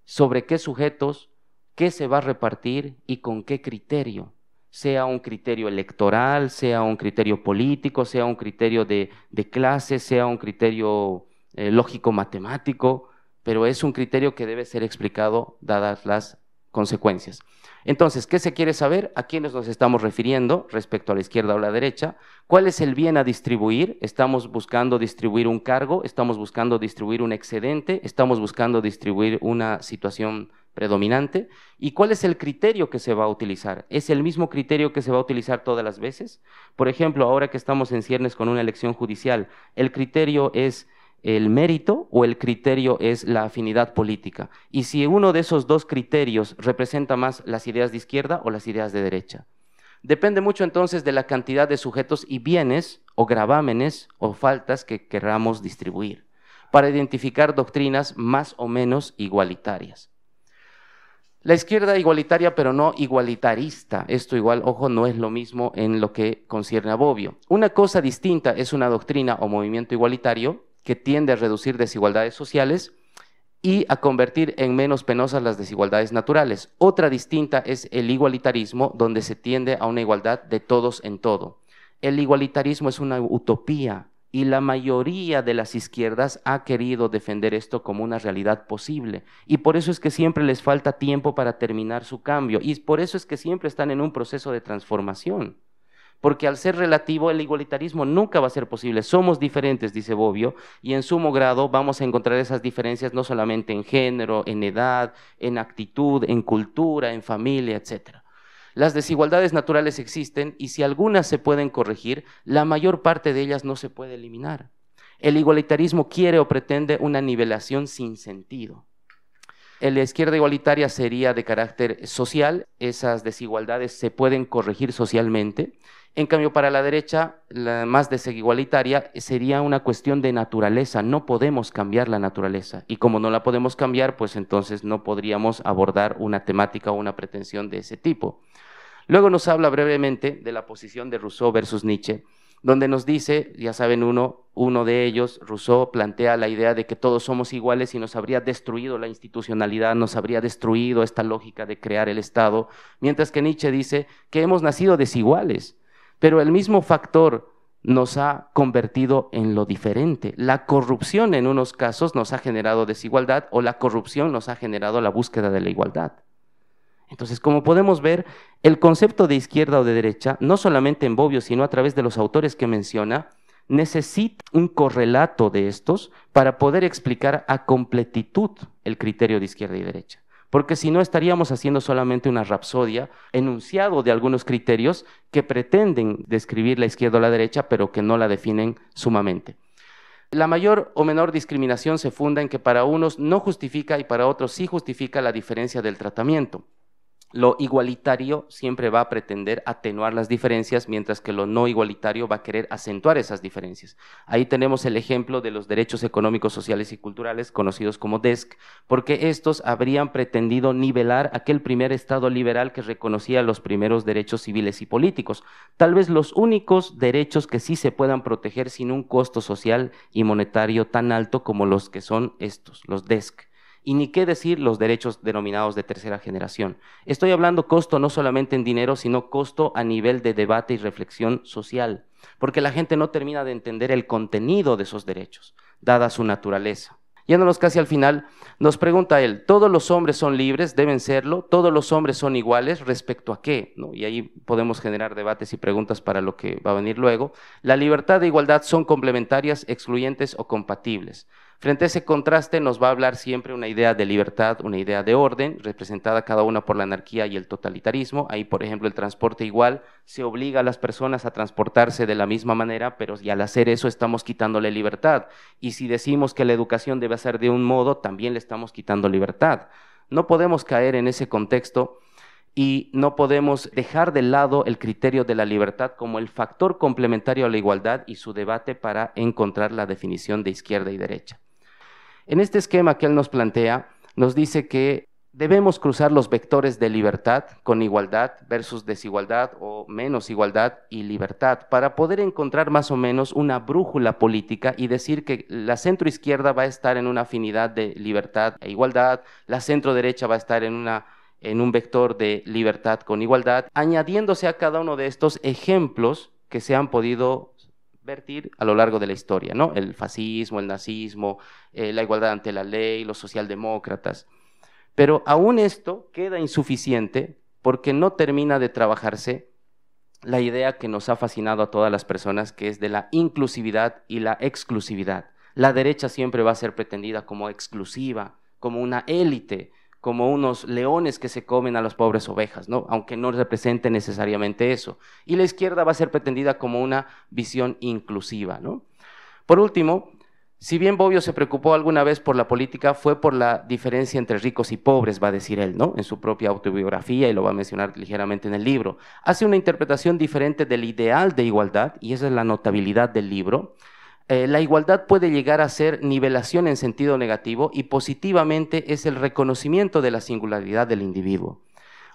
sobre qué sujetos, qué se va a repartir y con qué criterio sea un criterio electoral, sea un criterio político, sea un criterio de, clase, sea un criterio eh, lógico-matemático, pero es un criterio que debe ser explicado dadas las consecuencias. Entonces, ¿qué se quiere saber? ¿A quiénes nos estamos refiriendo respecto a la izquierda o la derecha? ¿Cuál es el bien a distribuir? ¿Estamos buscando distribuir un cargo? ¿Estamos buscando distribuir un excedente? ¿Estamos buscando distribuir una situación predominante? ¿Y cuál es el criterio que se va a utilizar? ¿Es el mismo criterio que se va a utilizar todas las veces? Por ejemplo, ahora que estamos en ciernes con una elección judicial, el criterio es el mérito o el criterio es la afinidad política. Y si uno de esos dos criterios representa más las ideas de izquierda o las ideas de derecha. Depende mucho entonces de la cantidad de sujetos y bienes o gravámenes o faltas que queramos distribuir para identificar doctrinas más o menos igualitarias. La izquierda igualitaria, pero no igualitarista. Esto igual, ojo, no es lo mismo en lo que concierne a Bobbio. Una cosa distinta es una doctrina o movimiento igualitario que tiende a reducir desigualdades sociales y a convertir en menos penosas las desigualdades naturales. Otra distinta es el igualitarismo, donde se tiende a una igualdad de todos en todo. El igualitarismo es una utopía y la mayoría de las izquierdas ha querido defender esto como una realidad posible. Y por eso es que siempre les falta tiempo para terminar su cambio y por eso es que siempre están en un proceso de transformación porque al ser relativo el igualitarismo nunca va a ser posible. Somos diferentes, dice Bobbio, y en sumo grado vamos a encontrar esas diferencias no solamente en género, en edad, en actitud, en cultura, en familia, etc. Las desigualdades naturales existen y si algunas se pueden corregir, la mayor parte de ellas no se puede eliminar. El igualitarismo quiere o pretende una nivelación sin sentido. La izquierda igualitaria sería de carácter social, esas desigualdades se pueden corregir socialmente, en cambio, para la derecha, la más desigualitaria, sería una cuestión de naturaleza. No podemos cambiar la naturaleza. Y como no la podemos cambiar, pues entonces no podríamos abordar una temática o una pretensión de ese tipo. Luego nos habla brevemente de la posición de Rousseau versus Nietzsche, donde nos dice, ya saben uno, uno de ellos, Rousseau, plantea la idea de que todos somos iguales y nos habría destruido la institucionalidad, nos habría destruido esta lógica de crear el Estado, mientras que Nietzsche dice que hemos nacido desiguales pero el mismo factor nos ha convertido en lo diferente. La corrupción en unos casos nos ha generado desigualdad o la corrupción nos ha generado la búsqueda de la igualdad. Entonces, como podemos ver, el concepto de izquierda o de derecha, no solamente en Bobbio, sino a través de los autores que menciona, necesita un correlato de estos para poder explicar a completitud el criterio de izquierda y derecha porque si no estaríamos haciendo solamente una rapsodia, enunciado de algunos criterios que pretenden describir la izquierda o la derecha, pero que no la definen sumamente. La mayor o menor discriminación se funda en que para unos no justifica y para otros sí justifica la diferencia del tratamiento lo igualitario siempre va a pretender atenuar las diferencias, mientras que lo no igualitario va a querer acentuar esas diferencias. Ahí tenemos el ejemplo de los derechos económicos, sociales y culturales, conocidos como DESC, porque estos habrían pretendido nivelar aquel primer Estado liberal que reconocía los primeros derechos civiles y políticos, tal vez los únicos derechos que sí se puedan proteger sin un costo social y monetario tan alto como los que son estos, los DESC y ni qué decir los derechos denominados de tercera generación. Estoy hablando costo no solamente en dinero, sino costo a nivel de debate y reflexión social, porque la gente no termina de entender el contenido de esos derechos, dada su naturaleza. Yéndonos casi al final, nos pregunta él, ¿todos los hombres son libres? ¿Deben serlo? ¿Todos los hombres son iguales? ¿Respecto a qué? Y ahí podemos generar debates y preguntas para lo que va a venir luego. ¿La libertad e igualdad son complementarias, excluyentes o compatibles? Frente a ese contraste nos va a hablar siempre una idea de libertad, una idea de orden, representada cada una por la anarquía y el totalitarismo. Ahí, por ejemplo, el transporte igual se obliga a las personas a transportarse de la misma manera, pero y al hacer eso estamos quitándole libertad. Y si decimos que la educación debe ser de un modo, también le estamos quitando libertad. No podemos caer en ese contexto y no podemos dejar de lado el criterio de la libertad como el factor complementario a la igualdad y su debate para encontrar la definición de izquierda y derecha. En este esquema que él nos plantea, nos dice que debemos cruzar los vectores de libertad con igualdad versus desigualdad o menos igualdad y libertad para poder encontrar más o menos una brújula política y decir que la centroizquierda va a estar en una afinidad de libertad e igualdad, la centro derecha va a estar en una en un vector de libertad con igualdad, añadiéndose a cada uno de estos ejemplos que se han podido vertir a lo largo de la historia, ¿no? El fascismo, el nazismo, eh, la igualdad ante la ley, los socialdemócratas. Pero aún esto queda insuficiente porque no termina de trabajarse la idea que nos ha fascinado a todas las personas, que es de la inclusividad y la exclusividad. La derecha siempre va a ser pretendida como exclusiva, como una élite, como unos leones que se comen a las pobres ovejas, aunque no represente necesariamente eso. Y la izquierda va a ser pretendida como una visión inclusiva. Por último, si bien Bobbio se preocupó alguna vez por la política, fue por la diferencia entre ricos y pobres, va a decir él, ¿no? En su propia autobiografía y lo va a mencionar ligeramente en el libro. Hace una interpretación diferente del ideal de igualdad, y esa es la notabilidad del libro, eh, la igualdad puede llegar a ser nivelación en sentido negativo y positivamente es el reconocimiento de la singularidad del individuo.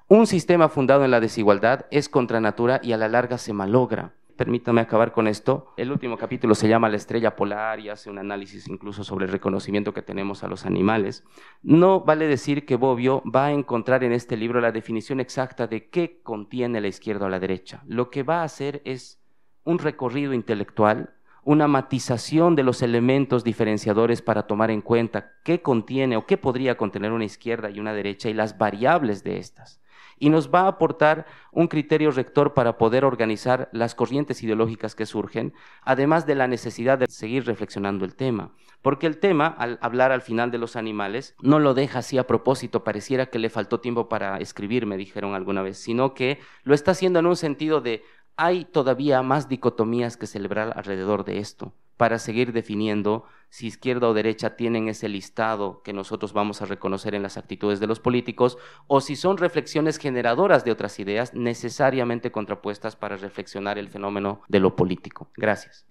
Un sistema fundado en la desigualdad es contra natura y a la larga se malogra. Permítame acabar con esto. El último capítulo se llama La estrella polar y hace un análisis incluso sobre el reconocimiento que tenemos a los animales. No vale decir que Bobbio va a encontrar en este libro la definición exacta de qué contiene la izquierda o la derecha. Lo que va a hacer es un recorrido intelectual una matización de los elementos diferenciadores para tomar en cuenta qué contiene o qué podría contener una izquierda y una derecha y las variables de estas. Y nos va a aportar un criterio rector para poder organizar las corrientes ideológicas que surgen, además de la necesidad de seguir reflexionando el tema. Porque el tema, al hablar al final de los animales, no lo deja así a propósito, pareciera que le faltó tiempo para escribir, me dijeron alguna vez, sino que lo está haciendo en un sentido de hay todavía más dicotomías que celebrar alrededor de esto para seguir definiendo si izquierda o derecha tienen ese listado que nosotros vamos a reconocer en las actitudes de los políticos, o si son reflexiones generadoras de otras ideas necesariamente contrapuestas para reflexionar el fenómeno de lo político. Gracias.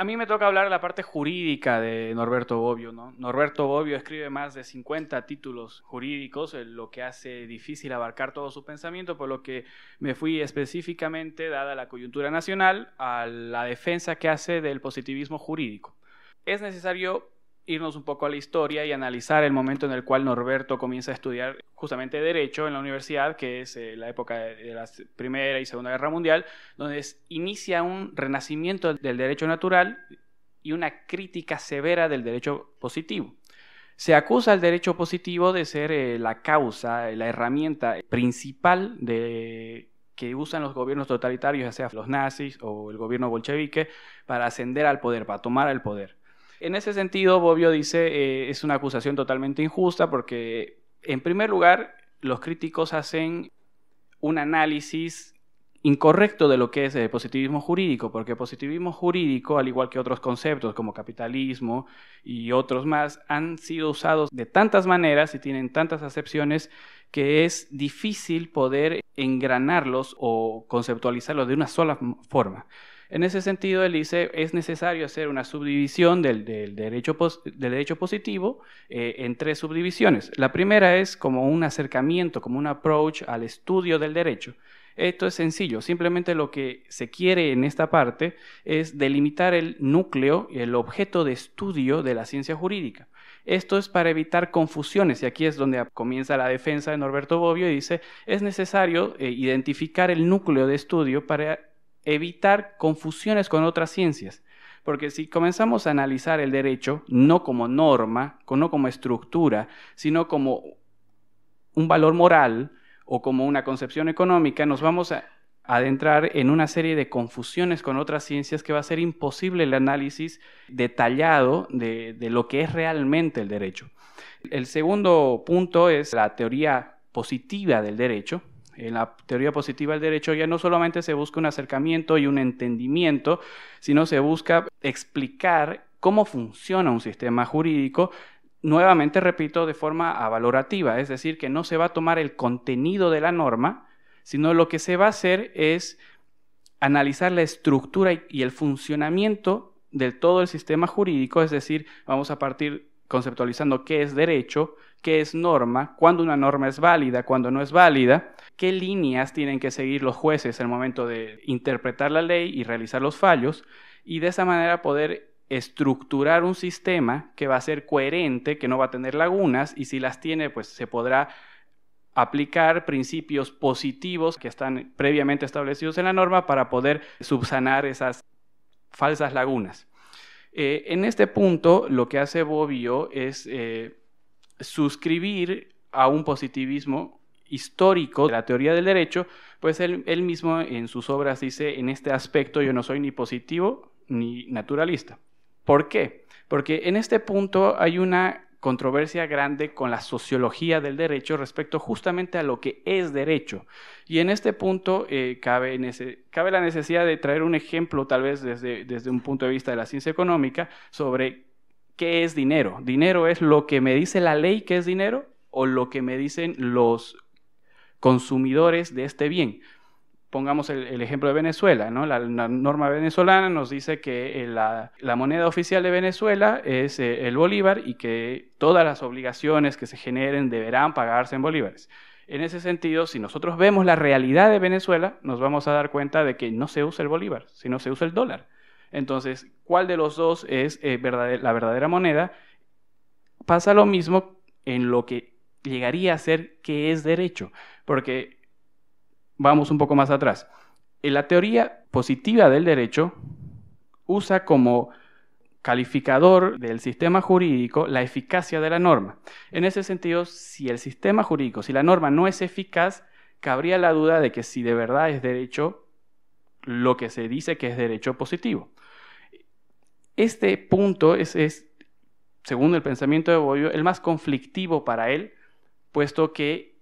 a mí me toca hablar de la parte jurídica de Norberto Bobbio, ¿no? Norberto Bobbio escribe más de 50 títulos jurídicos, eh, lo que hace difícil abarcar todo su pensamiento, por lo que me fui específicamente, dada la coyuntura nacional, a la defensa que hace del positivismo jurídico. Es necesario irnos un poco a la historia y analizar el momento en el cual Norberto comienza a estudiar justamente Derecho en la universidad, que es eh, la época de, la Primera y Segunda Guerra Mundial, donde inicia un renacimiento del derecho natural y una crítica severa del derecho positivo. Se acusa al derecho positivo de ser eh, la causa, eh, la herramienta principal de que usan los gobiernos totalitarios, ya sea los nazis o el gobierno bolchevique, para ascender al poder, para tomar el poder. En ese sentido, Bobbio dice, eh, es una acusación totalmente injusta porque, en primer lugar, los críticos hacen un análisis incorrecto de lo que es el positivismo jurídico, porque el positivismo jurídico, al igual que otros conceptos como capitalismo y otros más, han sido usados de tantas maneras y tienen tantas acepciones que es difícil poder engranarlos o conceptualizarlos de una sola forma. En ese sentido, él dice, es necesario hacer una subdivisión del, derecho, del derecho, positivo eh, en tres subdivisiones. La primera es como un acercamiento, como un approach al estudio del derecho. Esto es sencillo, simplemente lo que se quiere en esta parte es delimitar el núcleo, el objeto de estudio de la ciencia jurídica. Esto es para evitar confusiones y aquí es donde comienza la defensa de Norberto Bobbio y dice, es necesario eh, identificar el núcleo de estudio para evitar confusiones con otras ciencias. Porque si comenzamos a analizar el derecho, no como norma, no como estructura, sino como un valor moral o como una concepción económica, nos vamos a adentrar en una serie de confusiones con otras ciencias que va a ser imposible el análisis detallado de, de lo que es realmente el derecho. El segundo punto es la teoría positiva del derecho, en la teoría positiva del derecho ya no solamente se busca un acercamiento y un entendimiento, sino se busca explicar cómo funciona un sistema jurídico nuevamente repito, de forma avalorativa, es decir, que no se va a tomar el contenido de la norma, sino lo que se va a hacer es analizar la estructura y el funcionamiento de todo el sistema jurídico, es decir, vamos a partir conceptualizando qué es derecho, qué es norma, cuándo una norma es válida, cuándo no es válida, qué líneas tienen que seguir los jueces el momento de interpretar la ley y realizar los fallos, y de esa manera poder estructurar un sistema que va a ser coherente, que no va a tener lagunas, y si las tiene, pues se podrá aplicar principios positivos que están previamente establecidos en la norma para poder subsanar esas falsas lagunas. Eh, en este punto, lo que hace Bobbio es eh, suscribir a un positivismo histórico de la teoría del derecho, pues él, mismo en sus obras dice, en este aspecto yo no soy ni positivo ni naturalista. ¿Por qué? Porque en este punto hay una controversia grande con la sociología del derecho respecto justamente a lo que es derecho. Y en este punto eh, cabe, la necesidad de traer un ejemplo, tal vez desde, desde un punto de vista de la ciencia económica, sobre ¿qué es dinero? ¿Dinero es lo que me dice la ley que es dinero o lo que me dicen los consumidores de este bien? Pongamos el, ejemplo de Venezuela, ¿no? La, norma venezolana nos dice que eh, la, moneda oficial de Venezuela es eh, el bolívar y que todas las obligaciones que se generen deberán pagarse en bolívares. En ese sentido, si nosotros vemos la realidad de Venezuela, nos vamos a dar cuenta de que no se usa el bolívar, sino se usa el dólar. Entonces, ¿cuál de los dos es eh, la verdadera moneda? Pasa lo mismo en lo que llegaría a ser que es derecho, porque vamos un poco más atrás. Eh, la teoría positiva del derecho usa como calificador del sistema jurídico la eficacia de la norma. En ese sentido, si el sistema jurídico, si la norma no es eficaz, cabría la duda de que si de verdad es derecho lo que se dice que es derecho positivo. Este punto es, según el pensamiento de Bobbio, el más conflictivo para él, puesto que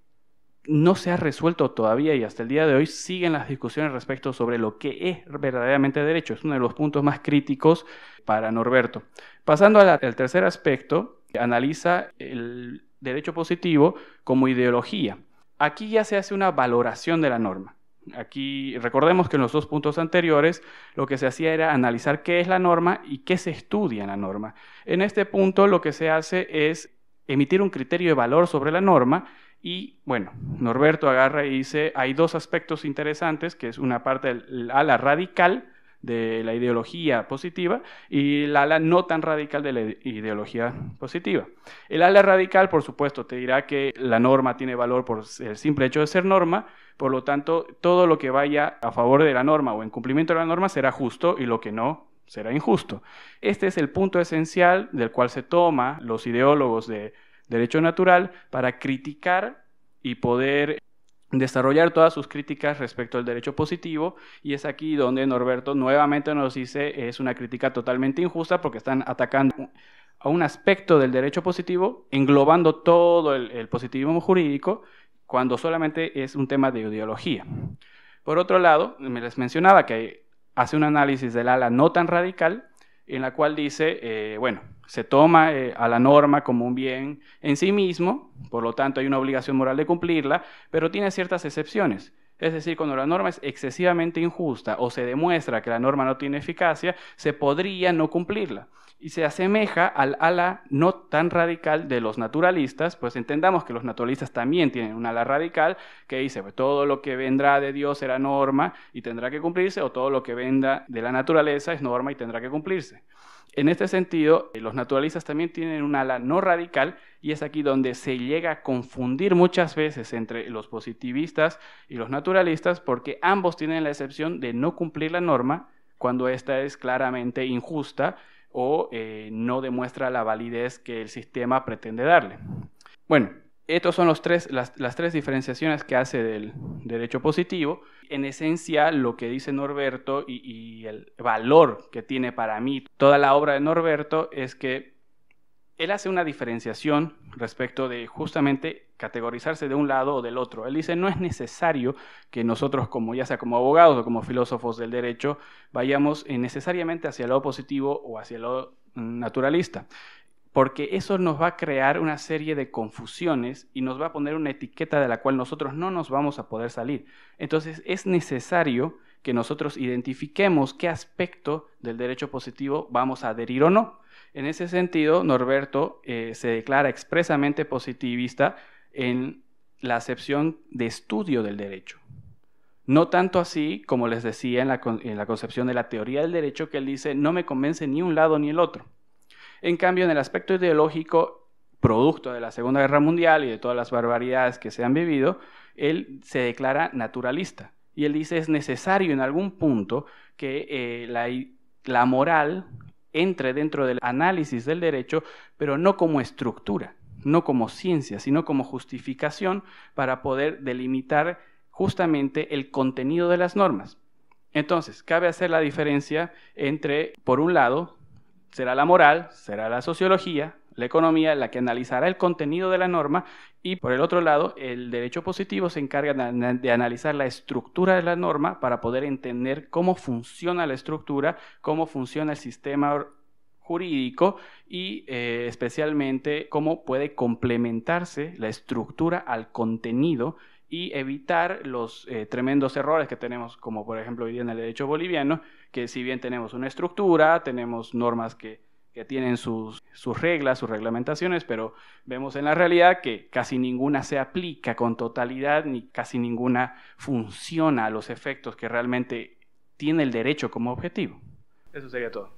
no se ha resuelto todavía y hasta el día de hoy siguen las discusiones respecto sobre lo que es verdaderamente derecho. Es uno de los puntos más críticos para Norberto. Pasando al tercer aspecto, analiza el derecho positivo como ideología. Aquí ya se hace una valoración de la norma. Aquí recordemos que en los dos puntos anteriores lo que se hacía era analizar qué es la norma y qué se estudia en la norma. En este punto lo que se hace es emitir un criterio de valor sobre la norma y bueno, Norberto agarra y dice, hay dos aspectos interesantes, que es una parte del la radical de la ideología positiva y el ala no tan radical de la ideología positiva. El ala radical, por supuesto, te dirá que la norma tiene valor por el simple hecho de ser norma, por lo tanto, todo lo que vaya a favor de la norma o en cumplimiento de la norma será justo y lo que no será injusto. Este es el punto esencial del cual se toma los ideólogos de derecho natural para criticar y poder desarrollar todas sus críticas respecto al derecho positivo y es aquí donde Norberto nuevamente nos dice es una crítica totalmente injusta porque están atacando a un aspecto del derecho positivo englobando todo el, positivismo jurídico cuando solamente es un tema de ideología. Por otro lado, me les mencionaba que hace un análisis del ala no tan radical en la cual dice, eh, bueno, se toma eh, a la norma como un bien en sí mismo, por lo tanto hay una obligación moral de cumplirla, pero tiene ciertas excepciones. Es decir, cuando la norma es excesivamente injusta o se demuestra que la norma no tiene eficacia, se podría no cumplirla. Y se asemeja al ala no tan radical de los naturalistas, pues entendamos que los naturalistas también tienen un ala radical que dice, pues, todo lo que vendrá de Dios será norma y tendrá que cumplirse, o todo lo que venda de la naturaleza es norma y tendrá que cumplirse. En este sentido, eh, los naturalistas también tienen un ala no radical y es aquí donde se llega a confundir muchas veces entre los positivistas y los naturalistas porque ambos tienen la excepción de no cumplir la norma cuando ésta es claramente injusta o eh, no demuestra la validez que el sistema pretende darle. Bueno, estas son tres, las, tres diferenciaciones que hace del derecho positivo. En esencia, lo que dice Norberto y, el valor que tiene para mí toda la obra de Norberto es que él hace una diferenciación respecto de justamente categorizarse de un lado o del otro. Él dice, no es necesario que nosotros, como ya sea como abogados o como filósofos del derecho, vayamos necesariamente hacia el lado positivo o hacia el lado naturalista porque eso nos va a crear una serie de confusiones y nos va a poner una etiqueta de la cual nosotros no nos vamos a poder salir. Entonces es necesario que nosotros identifiquemos qué aspecto del derecho positivo vamos a adherir o no. En ese sentido, Norberto eh, se declara expresamente positivista en la acepción de estudio del derecho. No tanto así, como les decía en la, concepción de la teoría del derecho, que él dice, no me convence ni un lado ni el otro. En cambio, en el aspecto ideológico, producto de la Segunda Guerra Mundial y de todas las barbaridades que se han vivido, él se declara naturalista. Y él dice, es necesario en algún punto que eh, la moral entre dentro del análisis del derecho, pero no como estructura, no como ciencia, sino como justificación para poder delimitar justamente el contenido de las normas. Entonces, cabe hacer la diferencia entre, por un lado, Será la moral, será la sociología, la economía, la que analizará el contenido de la norma y por el otro lado, el derecho positivo se encarga de analizar la estructura de la norma para poder entender cómo funciona la estructura, cómo funciona el sistema jurídico y eh, especialmente cómo puede complementarse la estructura al contenido y evitar los eh, tremendos errores que tenemos, como por ejemplo hoy en el derecho boliviano, que si bien tenemos una estructura, tenemos normas que, tienen sus, sus, reglas, sus reglamentaciones, pero vemos en la realidad que casi ninguna se aplica con totalidad ni casi ninguna funciona a los efectos que realmente tiene el derecho como objetivo. Eso sería todo.